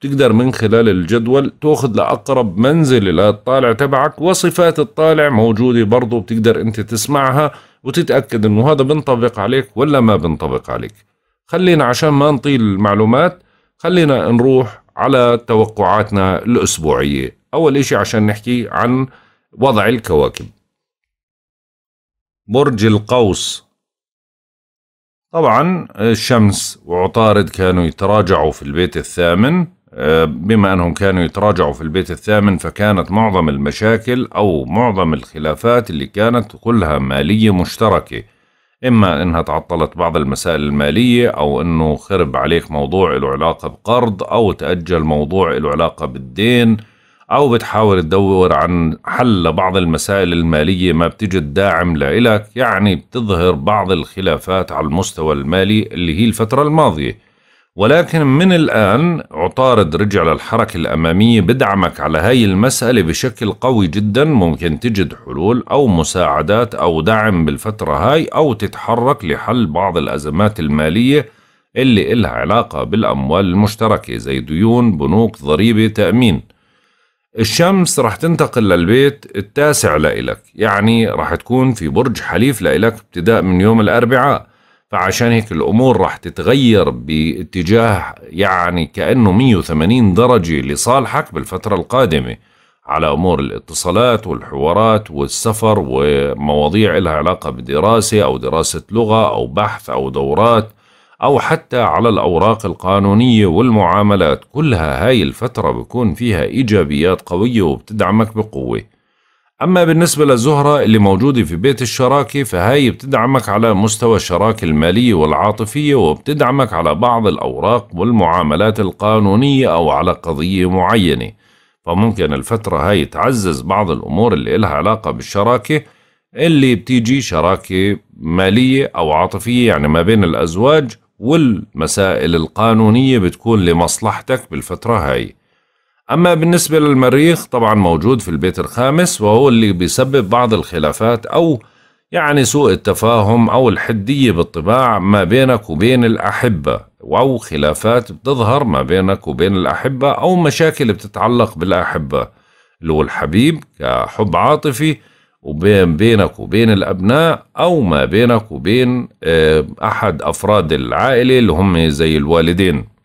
تقدر من خلال الجدول تاخذ لأقرب منزل للطالع تبعك وصفات الطالع موجودة برضو بتقدر أنت تسمعها وتتأكد أنه هذا بنطبق عليك ولا ما بنطبق عليك خلينا عشان ما نطيل المعلومات خلينا نروح على توقعاتنا الأسبوعية أول إشي عشان نحكي عن وضع الكواكب برج القوس طبعا الشمس وعطارد كانوا يتراجعوا في البيت الثامن آه، بما أنهم كانوا يتراجعوا في البيت الثامن فكانت معظم المشاكل أو معظم الخلافات اللي كانت كلها مالية مشتركة إما أنها تعطلت بعض المسائل المالية أو أنه خرب عليك موضوع له علاقة بقرض أو تأجل موضوع له علاقة بالدين أو بتحاول تدور عن حل لبعض المسائل المالية ما بتجد داعم لإلك يعني بتظهر بعض الخلافات على المستوى المالي اللي هي الفترة الماضية ولكن من الآن عطارد رجع للحركة الأمامية بدعمك على هاي المسألة بشكل قوي جدا ممكن تجد حلول أو مساعدات أو دعم بالفترة هاي أو تتحرك لحل بعض الأزمات المالية اللي إلها علاقة بالأموال المشتركة زي ديون بنوك ضريبة تأمين الشمس رح تنتقل للبيت التاسع لإلك يعني رح تكون في برج حليف لإلك ابتداء من يوم الأربعاء فعشان هيك الامور راح تتغير باتجاه يعني كانه 180 درجه لصالحك بالفتره القادمه على امور الاتصالات والحوارات والسفر ومواضيع لها علاقه بدراسه او دراسه لغه او بحث او دورات او حتى على الاوراق القانونيه والمعاملات كلها هاي الفتره بكون فيها ايجابيات قويه وبتدعمك بقوه أما بالنسبة للزهرة اللي موجودة في بيت الشراكة فهاي بتدعمك على مستوى الشراكة المالية والعاطفية وبتدعمك على بعض الأوراق والمعاملات القانونية أو على قضية معينة فممكن الفترة هاي تعزز بعض الأمور اللي إلها علاقة بالشراكة اللي بتيجي شراكة مالية أو عاطفية يعني ما بين الأزواج والمسائل القانونية بتكون لمصلحتك بالفترة هاي أما بالنسبة للمريخ طبعا موجود في البيت الخامس وهو اللي بيسبب بعض الخلافات أو يعني سوء التفاهم أو الحدية بالطباع ما بينك وبين الأحبة أو خلافات بتظهر ما بينك وبين الأحبة أو مشاكل بتتعلق بالأحبة اللي هو الحبيب كحب عاطفي وبين بينك وبين الأبناء أو ما بينك وبين آه، أحد أفراد العائلة اللي هم زي الوالدين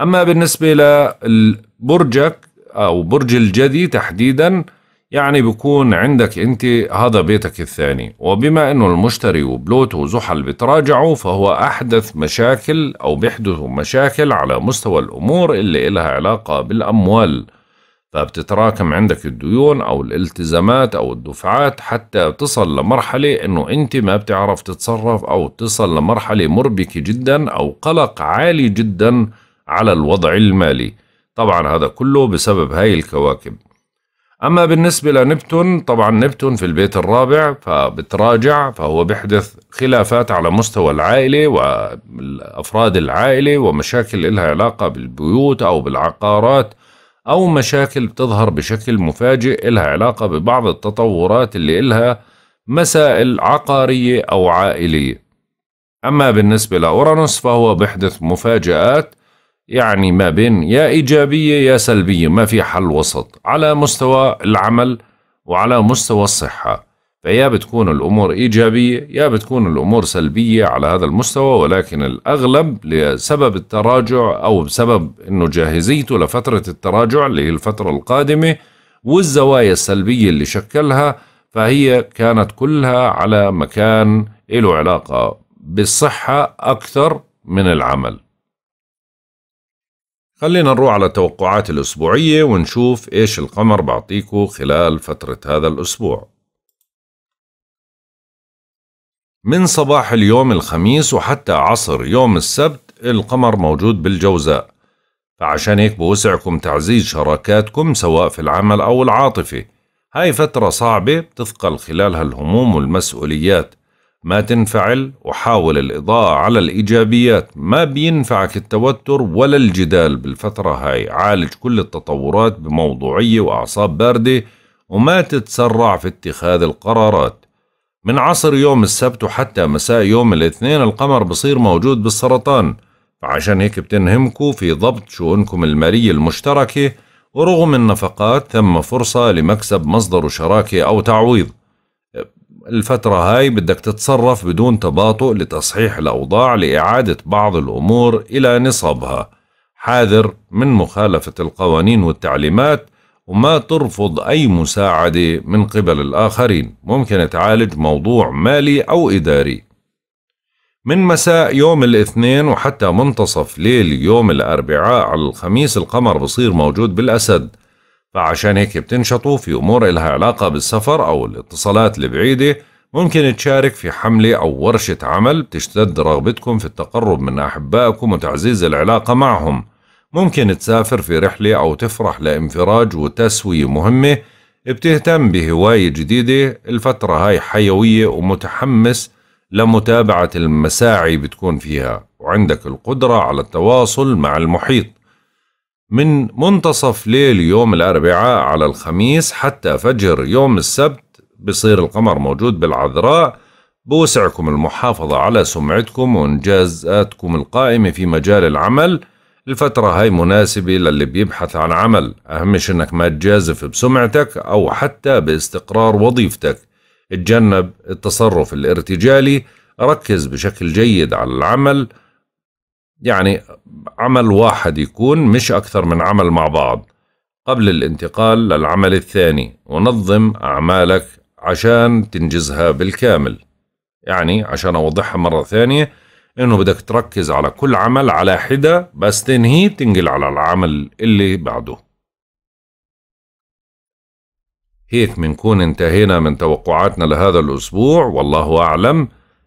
اما بالنسبه لبرجك او برج الجدي تحديدا يعني بكون عندك انت هذا بيتك الثاني وبما انه المشتري وبلوتو وزحل بتراجعوا فهو احدث مشاكل او بيحدثوا مشاكل على مستوى الامور اللي إلها علاقة بالاموال فبتتراكم عندك الديون او الالتزامات او الدفعات حتى تصل لمرحلة انه انت ما بتعرف تتصرف او تصل لمرحلة مربكة جدا او قلق عالي جدا على الوضع المالي طبعا هذا كله بسبب هاي الكواكب أما بالنسبة لنبتون طبعا نبتون في البيت الرابع فبتراجع فهو بيحدث خلافات على مستوى العائلة وأفراد العائلة ومشاكل إلها علاقة بالبيوت أو بالعقارات أو مشاكل بتظهر بشكل مفاجئ إلها علاقة ببعض التطورات اللي إلها مسائل عقارية أو عائلية أما بالنسبة لأورانوس فهو بيحدث مفاجآت يعني ما بين يا إيجابية يا سلبية ما في حل وسط على مستوى العمل وعلى مستوى الصحة فيا بتكون الأمور إيجابية يا بتكون الأمور سلبية على هذا المستوى ولكن الأغلب لسبب التراجع أو بسبب أنه جاهزيته لفترة التراجع اللي هي الفترة القادمة والزوايا السلبية اللي شكلها فهي كانت كلها على مكان له علاقة بالصحة أكثر من العمل خلينا نروح على التوقعات الأسبوعية ونشوف إيش القمر بعطيكو خلال فترة هذا الأسبوع من صباح اليوم الخميس وحتى عصر يوم السبت القمر موجود بالجوزاء فعشان هيك بوسعكم تعزيز شراكاتكم سواء في العمل أو العاطفة هاي فترة صعبة بتثقل خلالها الهموم والمسؤوليات ما تنفعل وحاول الإضاءة على الإيجابيات ما بينفعك التوتر ولا الجدال بالفترة هاي عالج كل التطورات بموضوعية وأعصاب باردة وما تتسرع في اتخاذ القرارات من عصر يوم السبت وحتى مساء يوم الاثنين القمر بصير موجود بالسرطان فعشان هيك بتنهمكوا في ضبط شؤونكم المالية المشتركة ورغم النفقات ثم فرصة لمكسب مصدر شراكة أو تعويض الفترة هاي بدك تتصرف بدون تباطؤ لتصحيح الأوضاع لإعادة بعض الأمور إلى نصابها حاذر من مخالفة القوانين والتعليمات وما ترفض أي مساعدة من قبل الآخرين ممكن تعالج موضوع مالي أو إداري من مساء يوم الاثنين وحتى منتصف ليل يوم الأربعاء على الخميس القمر بصير موجود بالأسد فعشان هيك بتنشطوا في أمور إلها علاقة بالسفر أو الاتصالات البعيدة ممكن تشارك في حملة أو ورشة عمل بتشتد رغبتكم في التقرب من أحبائكم وتعزيز العلاقة معهم ممكن تسافر في رحلة أو تفرح لانفراج وتسوية مهمة بتهتم بهواية جديدة الفترة هاي حيوية ومتحمس لمتابعة المساعي بتكون فيها وعندك القدرة على التواصل مع المحيط من منتصف ليل يوم الأربعاء على الخميس حتى فجر يوم السبت بصير القمر موجود بالعذراء بوسعكم المحافظة على سمعتكم وإنجازاتكم القائمة في مجال العمل الفترة هاي مناسبة للي بيبحث عن عمل أهمش إنك ما تجازف بسمعتك أو حتى باستقرار وظيفتك اتجنب التصرف الارتجالي ركز بشكل جيد على العمل يعني عمل واحد يكون مش أكثر من عمل مع بعض قبل الانتقال للعمل الثاني ونظم أعمالك عشان تنجزها بالكامل يعني عشان أوضحها مرة ثانية إنه بدك تركز على كل عمل على حدة بس تنهيه تنقل على العمل اللي بعده هيك منكون انتهينا من توقعاتنا لهذا الأسبوع والله أعلم